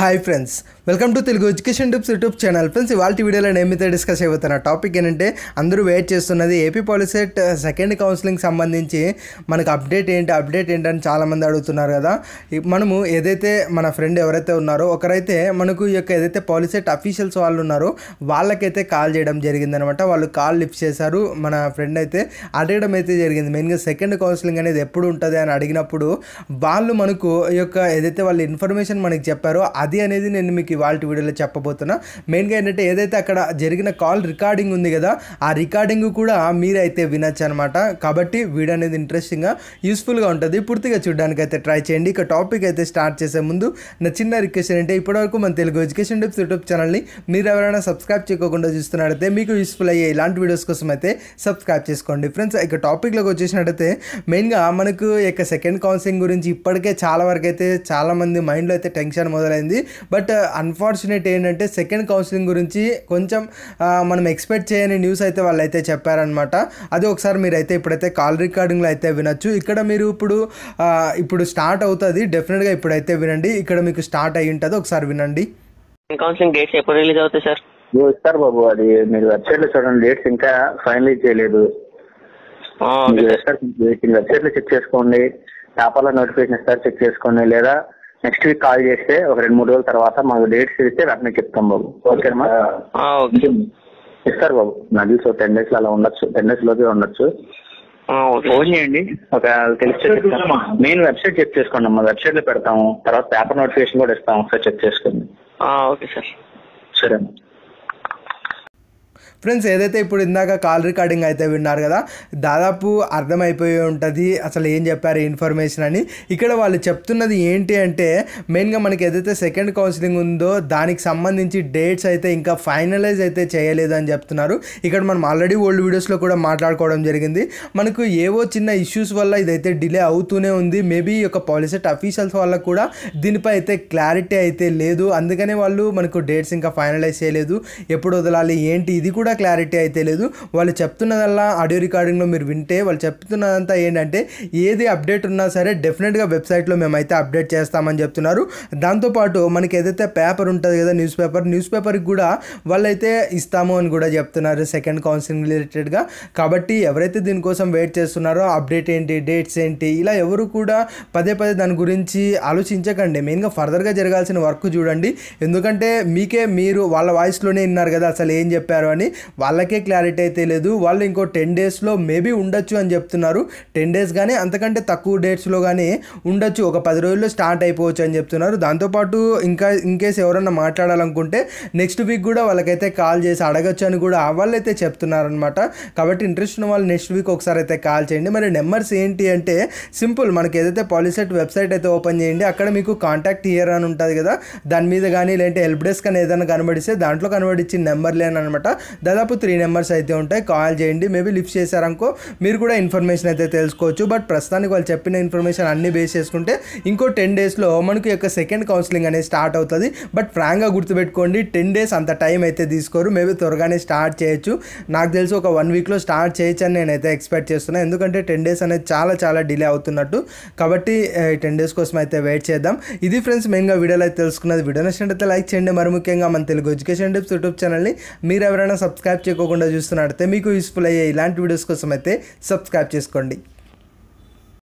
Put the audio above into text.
hi friends welcome to Telugu education tips YouTube channel friends ఇవాళ వీడియోలో నేను మీతో డిస్కస్ అయిపోతున్న టాపిక్ ఏంటంటే అందరూ వెయిట్ చేస్తున్నది ఏపీ పాలిసెట్ సెకండ్ కౌన్సిలింగ్ సంబంధించి మనకు అప్డేట్ ఏంటి అప్డేట్ ఏంటని చాలామంది అడుగుతున్నారు కదా మనము ఏదైతే మన ఫ్రెండ్ ఎవరైతే ఉన్నారో ఒకరైతే మనకు ఈ యొక్క ఏదైతే పాలిసెట్ అఫీషియల్స్ వాళ్ళు ఉన్నారో వాళ్ళకైతే కాల్ చేయడం జరిగిందనమాట వాళ్ళు కాల్ లిఫ్ట్ చేశారు మన ఫ్రెండ్ అయితే అడగడం అయితే జరిగింది మెయిన్గా సెకండ్ కౌన్సిలింగ్ అనేది ఎప్పుడు ఉంటుంది అని అడిగినప్పుడు వాళ్ళు మనకు ఈ యొక్క ఏదైతే వాళ్ళ ఇన్ఫర్మేషన్ మనకి చెప్పారో అది అనేది నేను మీకు ఇవాళ వీడియోలో చెప్పబోతున్నా మెయిన్గా ఏంటంటే ఏదైతే అక్కడ జరిగిన కాల్ రికార్డింగ్ ఉంది కదా ఆ రికార్డింగ్ కూడా మీరైతే వినొచ్చు అనమాట కాబట్టి వీడియో అనేది ఇంట్రెస్టింగ్గా యూస్ఫుల్గా ఉంటుంది పూర్తిగా చూడడానికి అయితే ట్రై చేయండి ఇక టాపిక్ అయితే స్టార్ట్ చేసే ముందు నా చిన్న రిక్వెస్ట్ ఏంటంటే ఇప్పటివరకు మన తెలుగు ఎడ్యుకేషన్ టిప్స్ యూట్యూబ్ ఛానల్ని మీరు ఎవరైనా సబ్స్క్రైబ్ చేయకుండా చూస్తున్నట్టయితే మీకు యూస్ఫుల్ అయ్యే ఇలాంటి వీడియోస్ కోసం అయితే సబ్స్క్రైబ్ చేసుకోండి ఫ్రెండ్స్ ఇక టాపిక్లోకి వచ్చేసినట్టయితే మెయిన్గా మనకు ఇక సెకండ్ కౌన్సిలింగ్ గురించి ఇప్పటికే చాలా వరకు అయితే చాలామంది మైండ్లో అయితే టెన్షన్ మొదలైంది ఉంటుంది బట్ అన్ఫార్చునేట్ uh, ఏంటంటే సెకండ్ కౌన్సిలింగ్ గురించి కొంచెం uh, మనం ఎక్స్పెక్ట్ చేయని న్యూస్ అయితే వాళ్ళైతే చెప్పారనమాట అది ఒకసారి మీరు అయితే ఇప్పుడైతే కాల్ రికార్డింగ్లో అయితే వినొచ్చు ఇక్కడ మీరు ఇప్పుడు uh, ఇప్పుడు స్టార్ట్ అవుతుంది డెఫినెట్గా ఇప్పుడైతే వినండి ఇక్కడ మీకు స్టార్ట్ అయ్యి ఉంటుంది ఒకసారి వినండి కౌన్సిలింగ్ డేట్స్ ఎప్పుడు రిలీజ్ అవుతాయి సార్ ఇస్తారు బాబు అది మీరు వెబ్సైట్ లో చూడండి డేట్స్ ఇంకా ఫైనలైజ్ చేయలేదు వెబ్సైట్ లో చెక్ చేసుకోండి పేపర్లో నోటిఫికేషన్ ఇస్తారు చెక్ చేసుకోండి లేదా నెక్స్ట్ వీక్ కాల్ చేస్తే ఒక రెండు మూడు రోజుల తర్వాత మాకు డేట్స్ ఇస్తే వెంటనే చెప్తాం బాబు ఓకే ఇస్తారు బాబు నాకు తెలుసు టెన్ డేస్ అలా ఉండొచ్చు టెన్ డేస్ లోపే ఉండొచ్చు ఫోన్ చేయండి ఒక తెలిసి మెయిన్ వెబ్సైట్ చెక్ చేసుకోండి అమ్మా వెబ్సైట్ లో పెడతాము తర్వాత పేపర్ నోటిఫికేషన్ కూడా ఇస్తాము ఒకసారి చెక్ చేసుకోండి ఓకే సార్ సరే అమ్మా ఫ్రెండ్స్ ఏదైతే ఇప్పుడు ఇందాక కాల్ రికార్డింగ్ అయితే విన్నారు కదా దాదాపు అర్థమైపోయి ఉంటుంది అసలు ఏం చెప్పారు ఇన్ఫర్మేషన్ అని ఇక్కడ వాళ్ళు చెప్తున్నది ఏంటి అంటే మెయిన్గా మనకి ఏదైతే సెకండ్ కౌన్సిలింగ్ ఉందో దానికి సంబంధించి డేట్స్ అయితే ఇంకా ఫైనలైజ్ అయితే చేయలేదు అని చెప్తున్నారు ఇక్కడ మనం ఆల్రెడీ ఓల్డ్ వీడియోస్లో కూడా మాట్లాడుకోవడం జరిగింది మనకు ఏవో చిన్న ఇష్యూస్ వల్ల ఇదైతే డిలే అవుతూనే ఉంది మేబీ యొక్క పాలిసెట్ అఫీషియల్స్ వల్ల కూడా దీనిపై అయితే క్లారిటీ అయితే లేదు అందుకనే వాళ్ళు మనకు డేట్స్ ఇంకా ఫైనలైజ్ చేయలేదు ఎప్పుడు వదలాలి ఏంటి ఇది కూడా కూడా క్లారిటీ అయితే లేదు వాళ్ళు చెప్తున్నదల్లా ఆడియో రికార్డింగ్లో మీరు వింటే వాళ్ళు చెప్తున్నదంతా ఏంటంటే ఏది అప్డేట్ ఉన్నా సరే డెఫినెట్గా వెబ్సైట్లో మేమైతే అప్డేట్ చేస్తామని చెప్తున్నారు దాంతోపాటు మనకి ఏదైతే పేపర్ ఉంటుంది కదా న్యూస్ పేపర్ న్యూస్ పేపర్కి కూడా వాళ్ళైతే ఇస్తాము అని కూడా చెప్తున్నారు సెకండ్ కౌన్సిలింగ్ రిలేటెడ్గా కాబట్టి ఎవరైతే దీనికోసం వెయిట్ చేస్తున్నారో అప్డేట్ ఏంటి డేట్స్ ఏంటి ఇలా ఎవరు కూడా పదే పదే దాని గురించి ఆలోచించకండి మెయిన్గా ఫర్దర్గా జరగాల్సిన వర్క్ చూడండి ఎందుకంటే మీకే మీరు వాళ్ళ వాయిస్లోనే విన్నారు కదా అసలు ఏం చెప్పారు అని వాళ్ళకే క్లారిటీ అయితే లేదు వాళ్ళు ఇంకో టెన్ డేస్లో మేబీ ఉండొచ్చు అని చెప్తున్నారు టెన్ డేస్ కానీ అంతకంటే తక్కువ డేట్స్లో కానీ ఉండొచ్చు ఒక పది రోజుల్లో స్టార్ట్ అయిపోవచ్చు అని చెప్తున్నారు దాంతోపాటు ఇంకా ఇన్కేస్ ఎవరన్నా మాట్లాడాలనుకుంటే నెక్స్ట్ వీక్ కూడా వాళ్ళకైతే కాల్ చేసి అడగచ్చు అని కూడా వాళ్ళైతే చెప్తున్నారనమాట కాబట్టి ఇంట్రెస్ట్ ఉన్న వాళ్ళు నెక్స్ట్ వీక్ ఒకసారి అయితే కాల్ చేయండి మరి నెంబర్స్ ఏంటి అంటే సింపుల్ మనకి ఏదైతే పాలిసెట్ వెబ్సైట్ అయితే ఓపెన్ చేయండి అక్కడ మీకు కాంటాక్ట్ ఇయర్ అని ఉంటుంది కదా దాని మీద కానీ లేదంటే హెల్ప్ డెస్క్ అని ఏదైనా కనబడిస్తే దాంట్లో కనబడిచ్చి నెంబర్లే అనమాట దాదాపు త్రీ నెంబర్స్ అయితే ఉంటాయి కాల్ చేయండి మేబీ లిఫ్ట్ చేశారనుకో మీరు కూడా ఇన్ఫర్మేషన్ అయితే తెలుసుకోవచ్చు బట్ ప్రస్తుతానికి వాళ్ళు చెప్పిన ఇన్ఫర్మేషన్ అన్ని బేస్ చేసుకుంటే ఇంకో టెన్ డేస్లో మనకి యొక్క సెకండ్ కౌన్సిలింగ్ అనేది స్టార్ట్ అవుతుంది బట్ ఫ్రాంక్గా గుర్తుపెట్టుకోండి టెన్ డేస్ అంత టైం అయితే తీసుకోరు మేబీ త్వరగానే స్టార్ట్ చేయొచ్చు నాకు తెలిసి ఒక వన్ వీక్లో స్టార్ట్ చేయొచ్చు అని నేనైతే ఎక్స్పెక్ట్ చేస్తున్నాను ఎందుకంటే టెన్ డేస్ అనేది చాలా చాలా డిలే అవుతున్నట్టు కాబట్టి టెన్ డేస్ కోసం అయితే వెయిట్ చేద్దాం ఇది ఫ్రెండ్స్ మెయిన్గా వీడియోలో అయితే తెలుసుకున్నది వీడియో అయితే లైక్ చేయండి మరి ముఖ్యంగా మన తెలుగు ఎడ్యుకేషన్ టిప్స్ యూట్యూబ్ ఛానల్ని మీరు ఎవరైనా సబ్స్క్రైబ్ సబ్స్క్రైబ్ చేయకుండా చూస్తున్నట్టయితే మీకు యూస్ఫుల్ అయ్యే ఇలాంటి వీడియోస్ కోసం అయితే సబ్స్క్రైబ్ చేసుకోండి